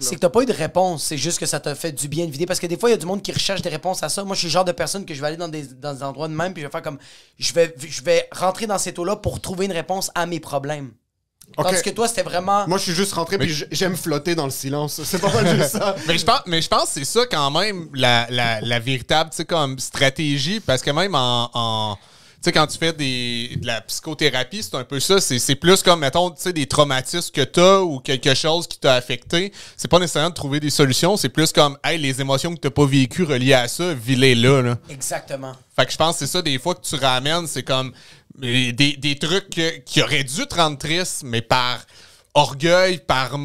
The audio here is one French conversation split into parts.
C'est que t'as pas eu de réponse, c'est juste que ça t'a fait du bien de vider. Parce que des fois, il y a du monde qui recherche des réponses à ça. Moi, je suis le genre de personne que je vais aller dans des, endroits de même, puis je vais faire comme. Je vais, je vais rentrer dans ces eau-là pour trouver une réponse à mes problèmes. parce que toi, c'était vraiment. Moi, je suis juste rentré, mais... puis j'aime flotter dans le silence. C'est pas mal juste ça. mais, je pense, mais je pense que c'est ça, quand même, la, la, la véritable comme stratégie. Parce que même en tu sais, quand tu fais de la psychothérapie, c'est un peu ça. C'est plus comme, mettons, tu sais, des traumatismes que tu as ou quelque chose qui t'a affecté. C'est pas nécessairement de trouver des solutions. C'est plus comme, hey, les émotions que t'as pas vécues reliées à ça, vilez les là, Exactement. Fait que je pense que c'est ça, des fois que tu ramènes, c'est comme des, des trucs qui auraient dû te rendre triste, mais par orgueil par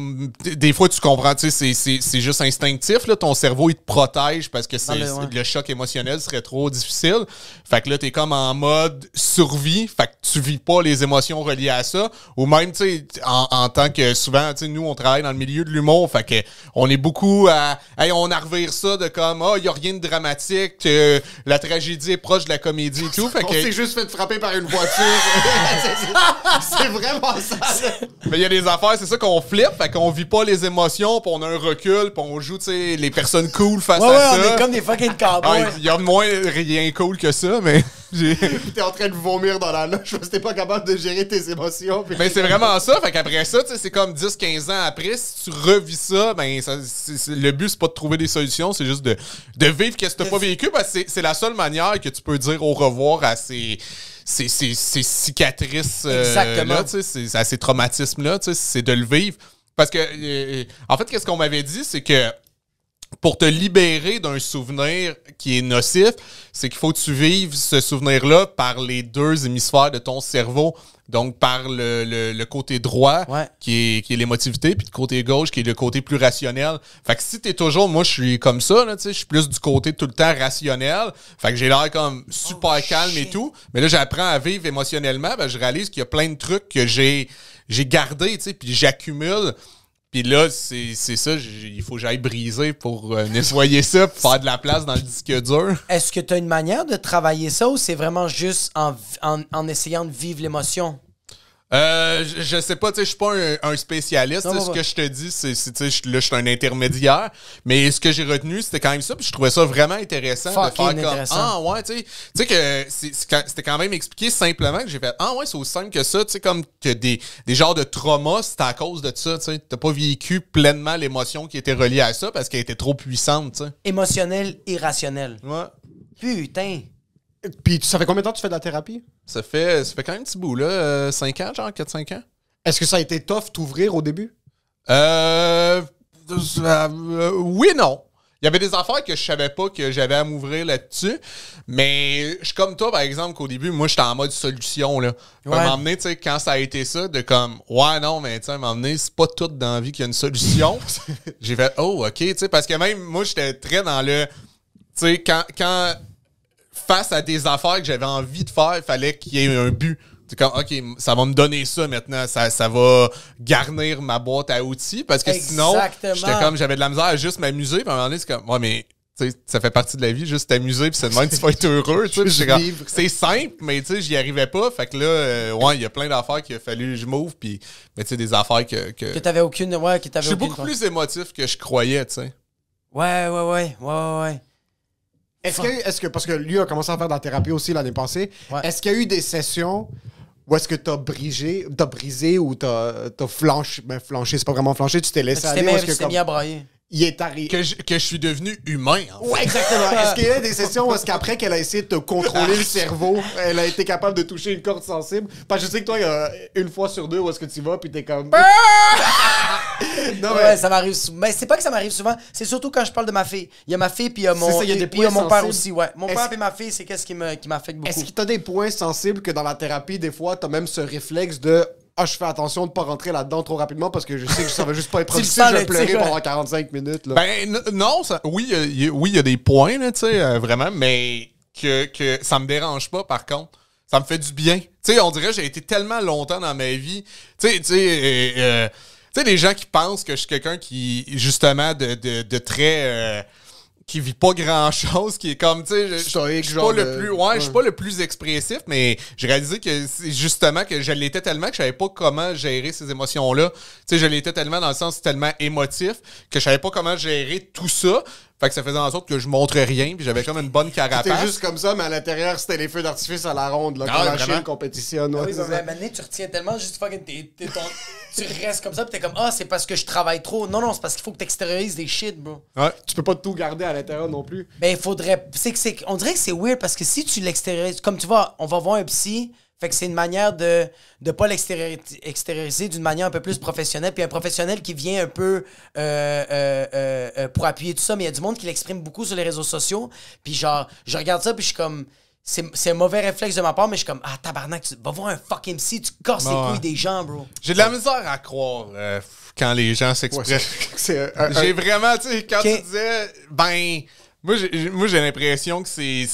des fois tu comprends tu sais c'est juste instinctif là ton cerveau il te protège parce que c'est ben le choc émotionnel serait trop difficile fait que là t'es comme en mode survie fait que tu vis pas les émotions reliées à ça ou même tu sais en, tant que souvent tu sais nous on travaille dans le milieu de l'humour fait que on est beaucoup à hey, on a revire ça de comme oh, il y a rien de dramatique la tragédie est proche de la comédie et tout fait on que s'est juste fait frapper par une voiture c'est vraiment ça mais il y a des c'est ça qu'on flippe, fait qu'on vit pas les émotions, puis on a un recul, puis on joue, les personnes cool face à ça. comme des fucking cowboys. Ah, il y a moins rien cool que ça, mais t'es en train de vomir dans la loge parce que t'es pas capable de gérer tes émotions. Mais c'est vraiment ça. Fait qu'après ça, c'est comme 10-15 ans après, si tu revis ça, ben le but, c'est pas de trouver des solutions, c'est juste de, de vivre quest ce que t'as pas vécu parce c'est la seule manière que tu peux dire au revoir à ces ces, c'est cicatrices euh, tu sais, à ces traumatismes là, tu sais, c'est de le vivre. Parce que, euh, euh, en fait, qu'est-ce qu'on m'avait dit, c'est que pour te libérer d'un souvenir qui est nocif, c'est qu'il faut que tu vives ce souvenir-là par les deux hémisphères de ton cerveau. Donc, par le, le, côté droit, qui est, qui est l'émotivité, puis le côté gauche, qui est le côté plus rationnel. Fait que si t'es toujours, moi, je suis comme ça, là, tu sais, je suis plus du côté tout le temps rationnel. Fait que j'ai l'air comme super oh, calme et tout. Mais là, j'apprends à vivre émotionnellement, ben, je réalise qu'il y a plein de trucs que j'ai, j'ai gardé, tu sais, puis j'accumule. Puis là, c'est ça, il faut que j'aille briser pour euh, nettoyer ça, pour faire de la place dans le disque dur. Est-ce que tu as une manière de travailler ça ou c'est vraiment juste en essayant de vivre l'émotion? Euh, je, sais pas, tu sais, je suis pas un, spécialiste. ce que je te dis, c'est, tu sais, là, je suis un intermédiaire. Mais ce que j'ai retenu, c'était quand même ça. Puis je trouvais ça vraiment intéressant de faire comme ah ouais, tu sais, tu sais que c'était quand même expliqué simplement que j'ai fait ah ouais, c'est aussi simple que ça. Tu sais, comme que des, des genres de traumas, c'est à cause de ça. Tu sais, t'as pas vécu pleinement l'émotion qui était reliée à ça parce qu'elle était trop puissante. Tu sais. Émotionnelle, irrationnelle. Ouais. Putain. Puis ça fait combien de temps tu fais de la thérapie? Ça fait, ça fait quand même un petit bout, là. 5 euh, ans, genre, 4-5 ans. Est-ce que ça a été tough t'ouvrir au début? Euh, euh, euh, oui, non. Il y avait des affaires que je savais pas que j'avais à m'ouvrir là-dessus. Mais je suis comme toi, par exemple, qu'au début, moi, j'étais en mode solution. Là. un tu sais, quand ça a été ça, de comme, ouais, non, mais tu sais, à un moment c'est pas tout dans la vie qu'il y a une solution. J'ai fait, oh, OK, tu sais, parce que même moi, j'étais très dans le. Tu sais, quand, quand face à des affaires que j'avais envie de faire, il fallait qu'il y ait un but. C'est comme, OK, ça va me donner ça maintenant. Ça, va garnir ma boîte à outils. Parce que sinon, j'étais comme, j'avais de la misère à juste m'amuser. Puis à un moment donné, c'est comme, ouais, mais ça fait partie de la vie, juste t'amuser, puis c'est même tu vas être heureux. C'est simple, mais tu sais, j'y arrivais pas. Fait que là, euh, ouais, il y a plein d'affaires qu'il a fallu je m'ouvre, puis mais tu sais, des affaires que. Que, que t'avais aucune. Ouais, que t'avais Je suis beaucoup plus émotif que je croyais, tu sais. Ouais, ouais, ouais, ouais, ouais. Est-ce qu'il est-ce que, parce que lui a commencé à faire de la thérapie aussi l'année passée, est-ce qu'il y a eu des sessions où est-ce que t'as brisé, t'as brisé ou t'as, t'as flanché, ben flanché, c'est pas vraiment flanché, tu t'es laissé aller que comme- mis à brailler. il est arrivé. Que je, suis devenu humain, Ouais, exactement. Est-ce qu'il y a des sessions où est-ce qu'après qu'elle a essayé de te contrôler le cerveau, elle a été capable de toucher une corde sensible? Parce que je sais que toi, il une fois sur deux où est-ce que tu vas, puis t'es comme... Ah! non, ça m'arrive Mais c'est pas que ça m'arrive souvent, c'est surtout quand je parle de ma fille. Il y a ma fille, puis il y a mon, père aussi. Mon père et ma fille, c'est qu'est-ce qui m'affecte beaucoup. Est-ce que t'as des points sensibles que dans la thérapie, des fois, t'as même ce réflexe de ah, je fais attention de pas rentrer là-dedans trop rapidement parce que je sais que ça va juste pas être possible, je vais pleurer pendant 45 minutes. Ben non, oui, il y, a, oui, y a des points, tu sais, euh, vraiment, mais que, que ça me dérange pas par contre. Ça me fait du bien. Tu sais, on dirait que j'ai été tellement longtemps dans ma vie. Tu sais, tu sais, euh, euh, tu sais, les gens qui pensent que je suis quelqu'un qui, justement, de, de, très. Euh, qui vit pas grand chose, qui est comme, tu sais, je, suis pas, le plus, ouais. Je suis pas le plus expressif, mais j'ai réalisé que c'est justement que je l'étais tellement que je savais pas comment gérer ces émotions-là. Tu sais, je l'étais tellement dans le sens tellement émotif que je savais pas comment gérer tout ça. Fait que ça faisait en sorte que je montrais rien, puis j'avais comme une bonne carapace. C'était juste comme ça, mais à l'intérieur, c'était les feux d'artifice à la ronde, là, la ah, Chine compétitionne. Ah oui, mais à tu retiens tellement juste fois que tu restes comme ça, puis t'es comme, ah, c'est parce que je travaille trop. Non, non, c'est parce qu'il faut que tu extériorises des shit, bro. Ouais, tu peux pas tout garder à l'intérieur non plus. Ben, il faudrait. C'est que c'est... On dirait que c'est weird parce que si tu l'extériorises, comme tu vois, on va voir un psy, fait que c'est une manière de ne pas l'extérioriser d'une manière un peu plus professionnelle. Puis un professionnel qui vient un peu euh, euh, euh, pour appuyer tout ça, mais il y a du monde qui l'exprime beaucoup sur les réseaux sociaux. Puis genre, je regarde ça, puis je suis comme. C'est un mauvais réflexe de ma part, mais je suis comme, ah tabarnak, tu voir un fucking MC, tu casses les couilles des gens, bro. J'ai de la misère à croire quand les gens s'expriment. j'ai vraiment, tu sais, quand tu disais, ben, moi j'ai l'impression que c'est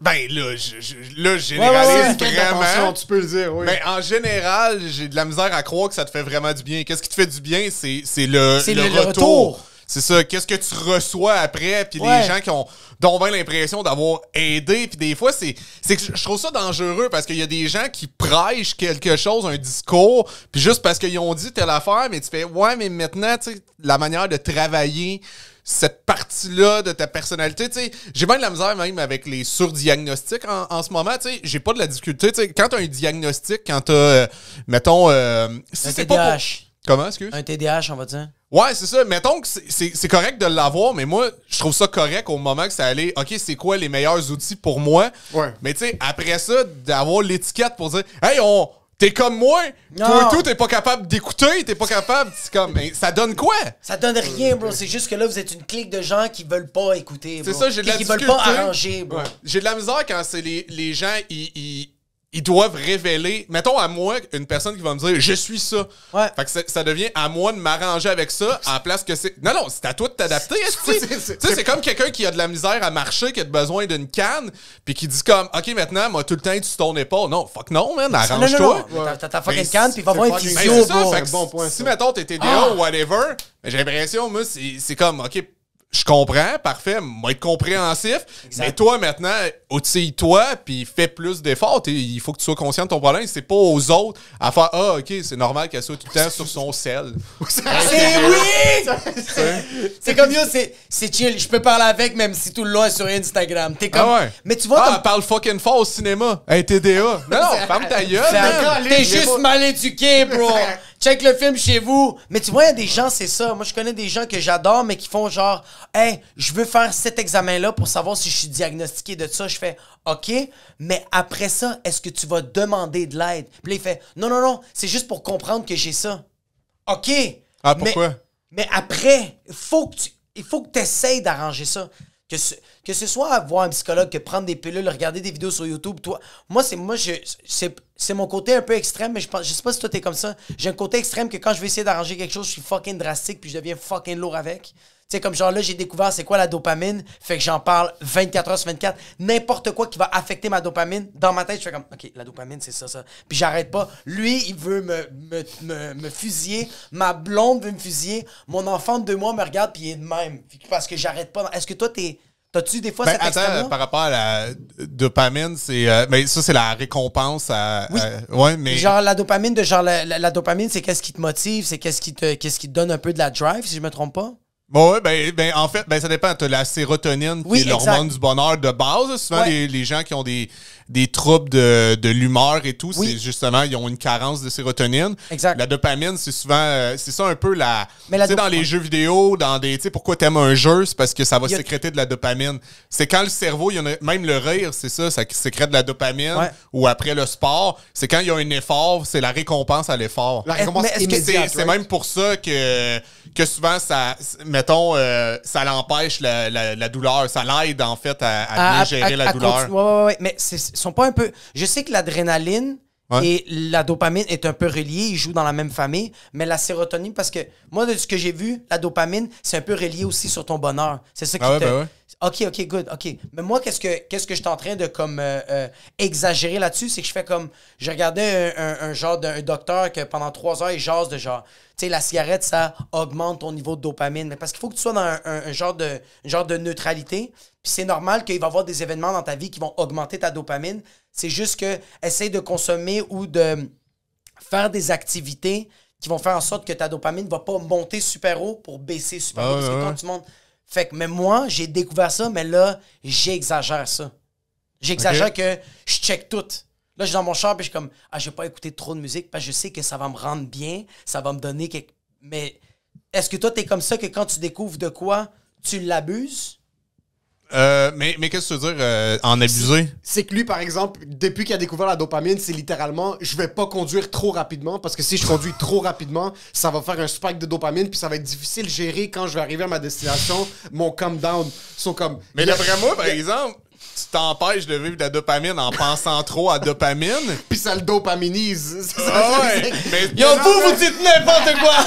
ben là, je, là, je généralise vraiment. Tu peux le dire, oui. Mais ben, en général, j'ai de la misère à croire que ça te fait vraiment du bien. Qu'est-ce qui te fait du bien? C'est le, le, le, retour. C'est ça. Qu'est-ce que tu reçois après? Puis les gens qui ont dont l'impression d'avoir aidé. Puis des fois, c'est que je trouve ça dangereux parce qu'il y a des gens qui prêchent quelque chose, un discours, puis juste parce qu'ils ont dit telle affaire, mais tu fais, ouais, mais maintenant, tu la manière de travailler cette partie-là de ta personnalité. J'ai bien de la misère même avec les surdiagnostics en, ce moment. tu sais, J'ai pas de la difficulté. Tu sais, quand t'as un diagnostic, quand t'as, euh, mettons, euh, si c'est pas. Comment, excuse? Un TDAH, on va dire. Ouais, c'est ça. Mettons que c'est correct de l'avoir, mais moi, je trouve ça correct au moment que ça allait. OK, c'est quoi les meilleurs outils pour moi? Ouais. Mais tu sais, après ça, d'avoir l'étiquette pour dire, hey, on T'es comme moi. Non. et tout, t'es pas capable d'écouter, t'es pas capable. C'est comme, ça donne quoi? Ça donne rien, bro. C'est juste que là, vous êtes une clique de gens qui veulent pas écouter. C'est ça, j'ai de la Qui veulent pas arranger, bro. J'ai de la misère quand c'est les, les gens, ils, ils doivent révéler. Mettons à moi une personne qui va me dire je suis ça. Ouais. Fait que ça devient à moi de m'arranger avec ça à place que c'est. Non, non, c'est à toi de t'adapter. Tu sais, c'est comme quelqu'un qui a de la misère à marcher, qui a besoin d'une canne, puis qui dit comme OK, maintenant, moi, tout le temps, tu tournes pas. Non, fuck non, man, arrange-toi. T'as ta fucking canne, puis va voir un Si, mettons, t'es TDA ah. ou whatever, j'ai l'impression, moi, c'est comme OK, je comprends, parfait, moi être compréhensif, mais toi maintenant, outille-toi, puis fais plus d'efforts. Il faut que tu sois conscient de ton problème. C'est pas aux autres à faire Ah, ok, c'est normal qu'elle soit tout le temps sur son sel. c'est oui! c'est comme yo, c'est chill, je peux parler avec même si tout le monde est sur Instagram. T'es comme. Ah mais tu vois. Ah, parle fucking fort au cinéma. un TDA. Non, non, ferme ta gueule. T'es juste mal éduqué, bro check le film chez vous. Mais tu vois, il y a des gens, c'est ça. Moi, je connais des gens que j'adore, mais qui font genre, hey, je veux faire cet examen-là pour savoir si je suis diagnostiqué de ça. Je fais, OK, mais après ça, est-ce que tu vas demander de l'aide? Puis là, il fait, non, non, non, c'est juste pour comprendre que j'ai ça. OK. Ah, pourquoi? Mais, après, faut que il faut que tu essayes d'arranger ça. Que ce, que ce soit voir un psychologue, que prendre des pilules, regarder des vidéos sur YouTube, toi. Moi, c'est moi je c'est mon côté un peu extrême, mais je pense, je sais pas si toi t'es comme ça. J'ai un côté extrême que quand je vais essayer d'arranger quelque chose, je suis fucking drastique puis je deviens fucking lourd avec. Tu sais, comme genre là, j'ai découvert c'est quoi la dopamine, fait que j'en parle 24 heures sur 24. N'importe quoi qui va affecter ma dopamine, dans ma tête, je fais comme, OK, la dopamine, c'est ça, ça. Puis j'arrête pas. Lui, il veut me, me, fusiller. Ma blonde veut me fusiller. Mon enfant de deux mois me regarde, puis il est de même. Parce que j'arrête pas. Est-ce que toi, t'es. T'as-tu des fois ben, cette attends, par rapport à la dopamine, c'est euh, mais ça c'est la récompense à, euh, ouais, mais genre la dopamine de genre la, la dopamine, c'est qu'est-ce qui te motive, c'est qu'est-ce qui te qu'est-ce qui te donne un peu de la drive si je me trompe pas Bon, ben, ben, en fait, ben, ça dépend. Tu as la sérotonine, qui est l'hormone du bonheur de base. Souvent, les, les, gens qui ont des, des troubles de, de l'humeur et tout, c'est justement, ils ont une carence de sérotonine. Exact. La dopamine, c'est souvent, euh, c'est ça un peu la. Mais dans les jeux vidéo, dans des. Tu sais, pourquoi t'aimes un jeu, c'est parce que ça va sécréter de la dopamine. C'est quand le cerveau, il y en a, même le rire, c'est ça, ça sécrète de la dopamine. Ou après le sport, c'est quand il y a un effort, c'est la récompense à l'effort. C'est même pour ça que, que souvent, ça, mettons, euh, ça l'empêche la, la, douleur. Ça l'aide, en fait, à, à, gérer la douleur. Oui, oui, oui. Mais c'est sont pas un peu. Je sais que l'adrénaline et la dopamine est un peu reliée, ils jouent dans la même famille, mais la sérotonine, parce que moi, de ce que j'ai vu, la dopamine, c'est un peu relié aussi sur ton bonheur. C'est ça qui ah te... Ben OK, OK, good, OK. Mais moi, qu'est-ce que que je suis en train de comme euh, euh, exagérer là-dessus, c'est que je fais comme... Je regardais un, genre d'un docteur que pendant trois heures, il jase de genre... Tu sais, la cigarette, ça augmente ton niveau de dopamine. Mais parce qu'il faut que tu sois dans un, genre, de, genre de neutralité. Puis c'est normal qu'il va y avoir des événements dans ta vie qui vont augmenter ta dopamine. C'est juste que essaye de consommer ou de faire des activités qui vont faire en sorte que ta dopamine ne va pas monter super haut pour baisser super haut. que Fait que, mais moi, j'ai découvert ça, mais là, j'exagère ça. J'exagère que je check tout. Là, je suis dans mon char, et je suis comme, ah, je vais pas écouter trop de musique, parce que je sais que ça va me rendre bien, ça va me donner quelque. Mais est-ce que toi, tu es comme ça que quand tu découvres de quoi, tu l'abuses? Euh, mais, mais qu'est-ce que tu veux dire euh, en abusé? C'est que lui, par exemple, depuis qu'il a découvert la dopamine, c'est littéralement je vais pas conduire trop rapidement parce que si je conduis trop rapidement, ça va faire un spike de dopamine puis ça va être difficile de gérer quand je vais arriver à ma destination, mon come down. sont comme, mais le vrai moi, par exemple, tu t'empêches de vivre de la dopamine en pensant trop à dopamine. Puis ça le dopaminise. Ah ouais. mais vous, vous dites n'importe quoi!